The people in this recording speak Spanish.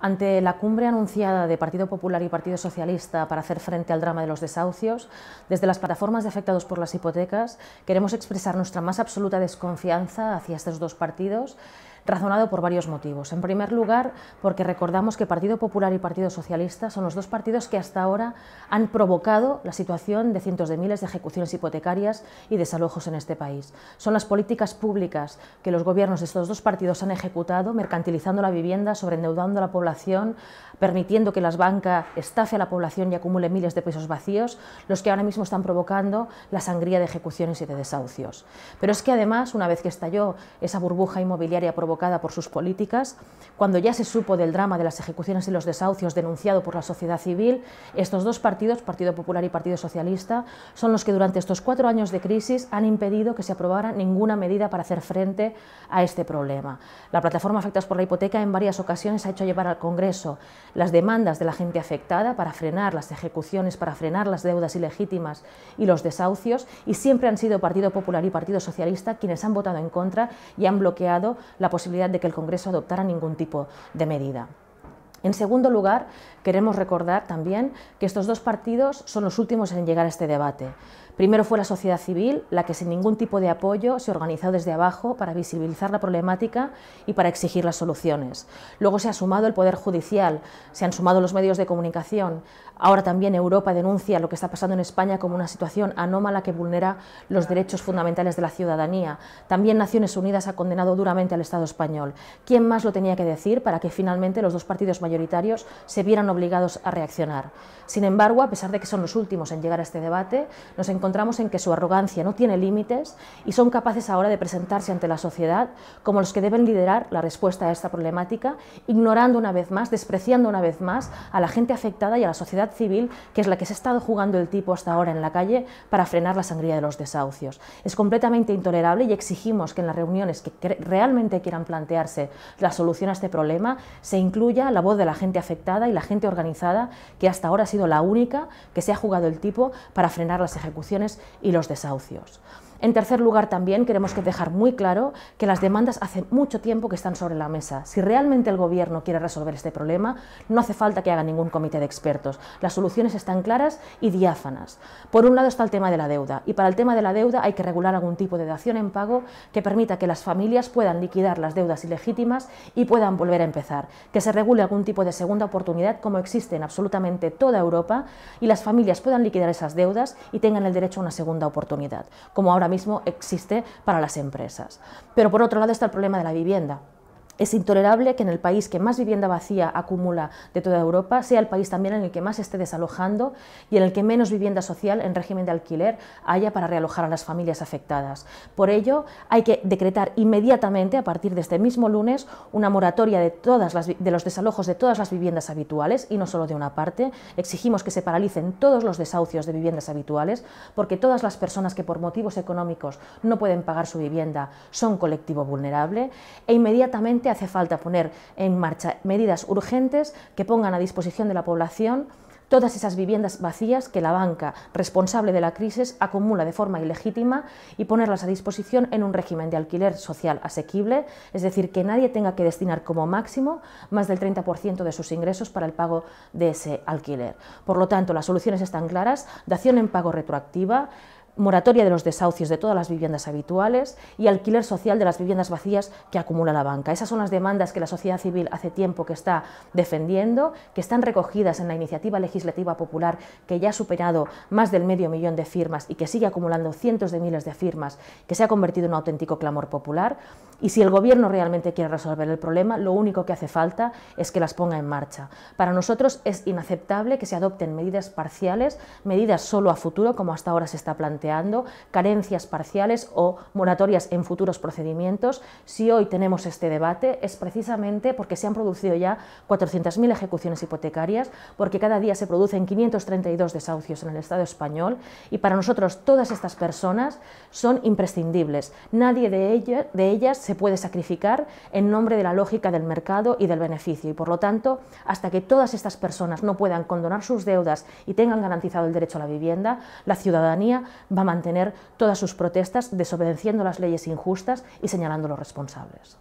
Ante la cumbre anunciada de Partido Popular y Partido Socialista para hacer frente al drama de los desahucios, desde las plataformas de afectados por las hipotecas queremos expresar nuestra más absoluta desconfianza hacia estos dos partidos razonado por varios motivos. En primer lugar, porque recordamos que Partido Popular y Partido Socialista son los dos partidos que hasta ahora han provocado la situación de cientos de miles de ejecuciones hipotecarias y desalojos en este país. Son las políticas públicas que los gobiernos de estos dos partidos han ejecutado, mercantilizando la vivienda, sobreendeudando a la población, permitiendo que las bancas estafe a la población y acumule miles de pesos vacíos, los que ahora mismo están provocando la sangría de ejecuciones y de desahucios. Pero es que además, una vez que estalló esa burbuja inmobiliaria provocada, por sus políticas. Cuando ya se supo del drama de las ejecuciones y los desahucios denunciado por la sociedad civil, estos dos partidos, Partido Popular y Partido Socialista, son los que durante estos cuatro años de crisis han impedido que se aprobara ninguna medida para hacer frente a este problema. La plataforma Afectados por la Hipoteca en varias ocasiones ha hecho llevar al Congreso las demandas de la gente afectada para frenar las ejecuciones, para frenar las deudas ilegítimas y los desahucios, y siempre han sido Partido Popular y Partido Socialista quienes han votado en contra y han bloqueado la posibilidad posibilidad de que el Congreso adoptara ningún tipo de medida. En segundo lugar, queremos recordar también que estos dos partidos son los últimos en llegar a este debate. Primero fue la sociedad civil la que sin ningún tipo de apoyo se organizó desde abajo para visibilizar la problemática y para exigir las soluciones. Luego se ha sumado el Poder Judicial, se han sumado los medios de comunicación. Ahora también Europa denuncia lo que está pasando en España como una situación anómala que vulnera los derechos fundamentales de la ciudadanía. También Naciones Unidas ha condenado duramente al Estado español. ¿Quién más lo tenía que decir para que finalmente los dos partidos mayoritarios se vieran obligados a reaccionar? Sin embargo, a pesar de que son los últimos en llegar a este debate, nos encontramos encontramos en que su arrogancia no tiene límites y son capaces ahora de presentarse ante la sociedad como los que deben liderar la respuesta a esta problemática, ignorando una vez más, despreciando una vez más a la gente afectada y a la sociedad civil, que es la que se ha estado jugando el tipo hasta ahora en la calle para frenar la sangría de los desahucios. Es completamente intolerable y exigimos que en las reuniones que realmente quieran plantearse la solución a este problema se incluya la voz de la gente afectada y la gente organizada que hasta ahora ha sido la única que se ha jugado el tipo para frenar las ejecuciones y los desahucios. En tercer lugar, también queremos que dejar muy claro que las demandas hace mucho tiempo que están sobre la mesa. Si realmente el Gobierno quiere resolver este problema, no hace falta que haga ningún comité de expertos. Las soluciones están claras y diáfanas. Por un lado está el tema de la deuda, y para el tema de la deuda hay que regular algún tipo de dación en pago que permita que las familias puedan liquidar las deudas ilegítimas y puedan volver a empezar, que se regule algún tipo de segunda oportunidad como existe en absolutamente toda Europa y las familias puedan liquidar esas deudas y tengan el derecho una segunda oportunidad, como ahora mismo existe para las empresas. Pero por otro lado está el problema de la vivienda. Es intolerable que en el país que más vivienda vacía acumula de toda Europa sea el país también en el que más esté desalojando y en el que menos vivienda social en régimen de alquiler haya para realojar a las familias afectadas. Por ello, hay que decretar inmediatamente, a partir de este mismo lunes, una moratoria de, todas las, de los desalojos de todas las viviendas habituales y no solo de una parte. Exigimos que se paralicen todos los desahucios de viviendas habituales porque todas las personas que por motivos económicos no pueden pagar su vivienda son colectivo vulnerable e inmediatamente hace falta poner en marcha medidas urgentes que pongan a disposición de la población todas esas viviendas vacías que la banca responsable de la crisis acumula de forma ilegítima y ponerlas a disposición en un régimen de alquiler social asequible, es decir, que nadie tenga que destinar como máximo más del 30% de sus ingresos para el pago de ese alquiler. Por lo tanto, las soluciones están claras, dación en pago retroactiva, moratoria de los desahucios de todas las viviendas habituales y alquiler social de las viviendas vacías que acumula la banca. Esas son las demandas que la sociedad civil hace tiempo que está defendiendo, que están recogidas en la iniciativa legislativa popular que ya ha superado más del medio millón de firmas y que sigue acumulando cientos de miles de firmas, que se ha convertido en un auténtico clamor popular. Y si el Gobierno realmente quiere resolver el problema, lo único que hace falta es que las ponga en marcha. Para nosotros es inaceptable que se adopten medidas parciales, medidas solo a futuro, como hasta ahora se está planteando carencias parciales o moratorias en futuros procedimientos. Si hoy tenemos este debate es precisamente porque se han producido ya 400.000 ejecuciones hipotecarias, porque cada día se producen 532 desahucios en el Estado español y para nosotros todas estas personas son imprescindibles. Nadie de, ellas, se puede sacrificar en nombre de la lógica del mercado y del beneficio y por lo tanto hasta que todas estas personas no puedan condonar sus deudas y tengan garantizado el derecho a la vivienda, la ciudadanía va a mantener todas sus protestas desobedeciendo las leyes injustas y señalando los responsables.